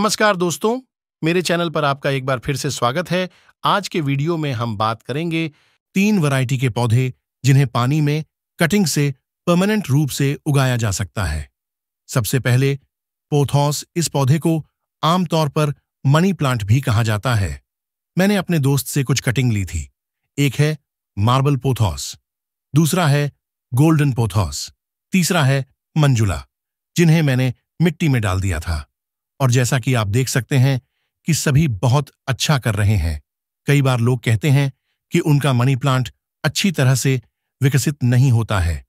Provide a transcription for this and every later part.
नमस्कार दोस्तों मेरे चैनल पर आपका एक बार फिर से स्वागत है आज के वीडियो में हम बात करेंगे तीन वैरायटी के पौधे जिन्हें पानी में कटिंग से परमानेंट रूप से उगाया जा सकता है सबसे पहले पोथॉस इस पौधे को आमतौर पर मनी प्लांट भी कहा जाता है मैंने अपने दोस्त से कुछ कटिंग ली थी एक है मार्बल पोथॉस दूसरा है गोल्डन पोथॉस तीसरा है मंजुला जिन्हें मैंने मिट्टी में डाल दिया था और जैसा कि आप देख सकते हैं कि सभी बहुत अच्छा कर रहे हैं कई बार लोग कहते हैं कि उनका मनी प्लांट अच्छी तरह से विकसित नहीं होता है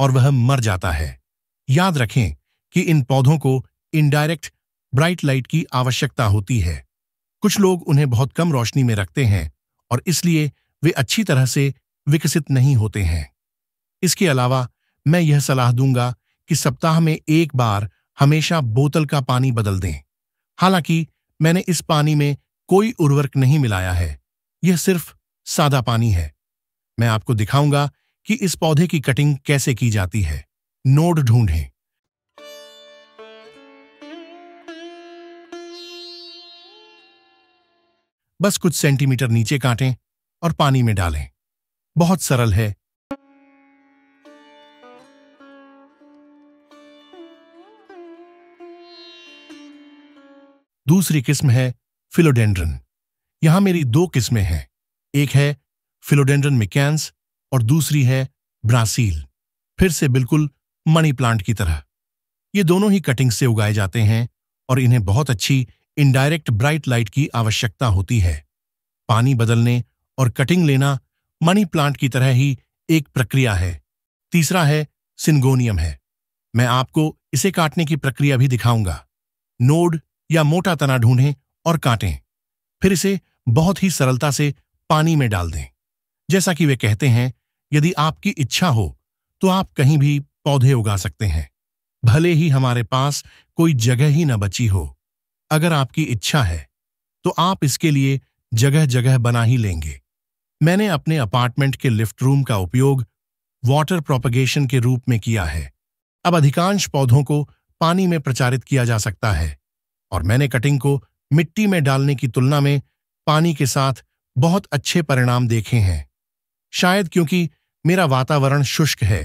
और वह मर जाता है याद रखें कि इन पौधों को इनडायरेक्ट ब्राइट लाइट की आवश्यकता होती है कुछ लोग उन्हें बहुत कम रोशनी में रखते हैं और इसलिए वे अच्छी तरह से विकसित नहीं होते हैं इसके अलावा मैं यह सलाह दूंगा कि सप्ताह में एक बार हमेशा बोतल का पानी बदल दें हालांकि मैंने इस पानी में कोई उर्वरक नहीं मिलाया है यह सिर्फ सादा पानी है मैं आपको दिखाऊंगा कि इस पौधे की कटिंग कैसे की जाती है नोड ढूंढें बस कुछ सेंटीमीटर नीचे काटें और पानी में डालें बहुत सरल है दूसरी किस्म है फिलोडेंड्रन यहां मेरी दो किस्में हैं एक है फिलोडेंड्रन मिकैंस और दूसरी है ब्रासील फिर से बिल्कुल मनी प्लांट की तरह ये दोनों ही कटिंग से उगाए जाते हैं और इन्हें बहुत अच्छी इनडायरेक्ट ब्राइट लाइट की आवश्यकता होती है पानी बदलने और कटिंग लेना मनी प्लांट की तरह ही एक प्रक्रिया है तीसरा है सिंगोनियम है मैं आपको इसे काटने की प्रक्रिया भी दिखाऊंगा नोड या मोटा तना ढूंढें और काटें फिर इसे बहुत ही सरलता से पानी में डाल दें जैसा कि वे कहते हैं यदि आपकी इच्छा हो तो आप कहीं भी पौधे उगा सकते हैं भले ही हमारे पास कोई जगह ही न बची हो अगर आपकी इच्छा है तो आप इसके लिए जगह जगह बना ही लेंगे मैंने अपने अपार्टमेंट के लिफ्ट रूम का उपयोग वाटर प्रोपगेशन के रूप में किया है अब अधिकांश पौधों को पानी में प्रचारित किया जा सकता है और मैंने कटिंग को मिट्टी में डालने की तुलना में पानी के साथ बहुत अच्छे परिणाम देखे हैं शायद क्योंकि मेरा वातावरण शुष्क है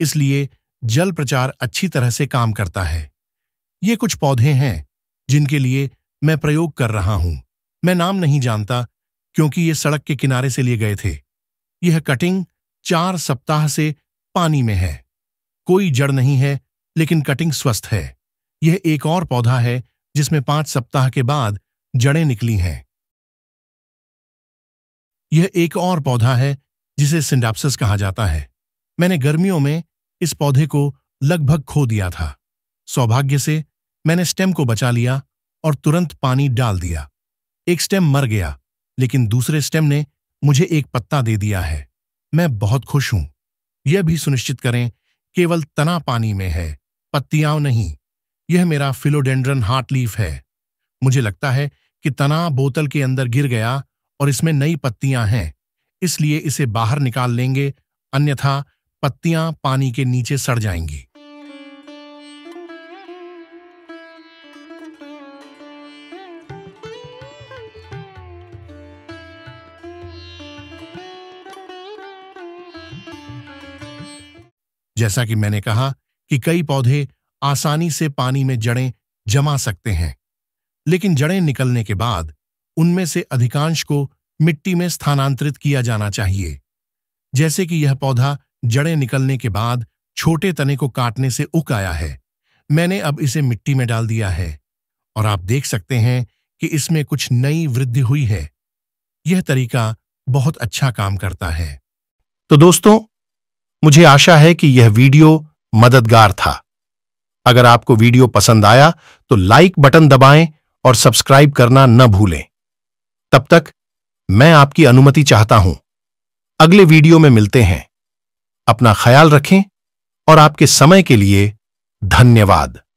इसलिए जल प्रचार अच्छी तरह से काम करता है ये कुछ पौधे हैं जिनके लिए मैं प्रयोग कर रहा हूं मैं नाम नहीं जानता क्योंकि ये सड़क के किनारे से लिए गए थे यह कटिंग चार सप्ताह से पानी में है कोई जड़ नहीं है लेकिन कटिंग स्वस्थ है यह एक और पौधा है जिसमें पांच सप्ताह के बाद जड़ें निकली हैं यह एक और पौधा है जिसे सिंडापसिस कहा जाता है मैंने गर्मियों में इस पौधे को लगभग खो दिया था सौभाग्य से मैंने स्टेम को बचा लिया और तुरंत पानी डाल दिया एक स्टेम मर गया लेकिन दूसरे स्टेम ने मुझे एक पत्ता दे दिया है मैं बहुत खुश हूं यह भी सुनिश्चित करें केवल तना पानी में है पत्तियां नहीं यह मेरा फिलोडेंड्रन हार्ट लीफ है मुझे लगता है कि तना बोतल के अंदर गिर गया और इसमें नई पत्तियां हैं इसलिए इसे बाहर निकाल लेंगे अन्यथा पत्तियां पानी के नीचे सड़ जाएंगी जैसा कि मैंने कहा कि कई पौधे आसानी से पानी में जड़ें जमा सकते हैं लेकिन जड़ें निकलने के बाद उनमें से अधिकांश को मिट्टी में स्थानांतरित किया जाना चाहिए जैसे कि यह पौधा जड़ें निकलने के बाद छोटे तने को काटने से उक आया है मैंने अब इसे मिट्टी में डाल दिया है और आप देख सकते हैं कि इसमें कुछ नई वृद्धि हुई है यह तरीका बहुत अच्छा काम करता है तो दोस्तों मुझे आशा है कि यह वीडियो मददगार था अगर आपको वीडियो पसंद आया तो लाइक बटन दबाएं और सब्सक्राइब करना न भूलें तब तक मैं आपकी अनुमति चाहता हूं अगले वीडियो में मिलते हैं अपना ख्याल रखें और आपके समय के लिए धन्यवाद